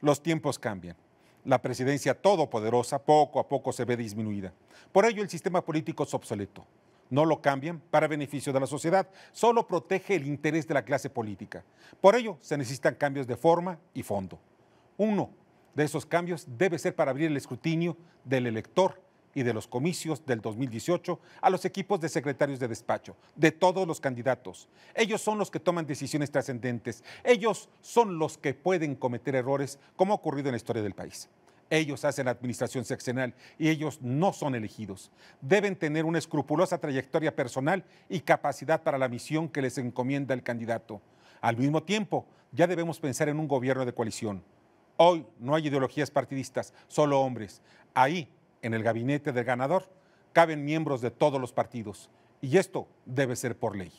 los tiempos cambian. La presidencia todopoderosa poco a poco se ve disminuida. Por ello el sistema político es obsoleto. No lo cambian para beneficio de la sociedad, solo protege el interés de la clase política. Por ello se necesitan cambios de forma y fondo. Uno de esos cambios debe ser para abrir el escrutinio del elector y de los comicios del 2018 a los equipos de secretarios de despacho, de todos los candidatos. Ellos son los que toman decisiones trascendentes, ellos son los que pueden cometer errores como ha ocurrido en la historia del país. Ellos hacen administración seccional y ellos no son elegidos. Deben tener una escrupulosa trayectoria personal y capacidad para la misión que les encomienda el candidato. Al mismo tiempo, ya debemos pensar en un gobierno de coalición. Hoy no hay ideologías partidistas, solo hombres. Ahí en el gabinete del ganador caben miembros de todos los partidos y esto debe ser por ley.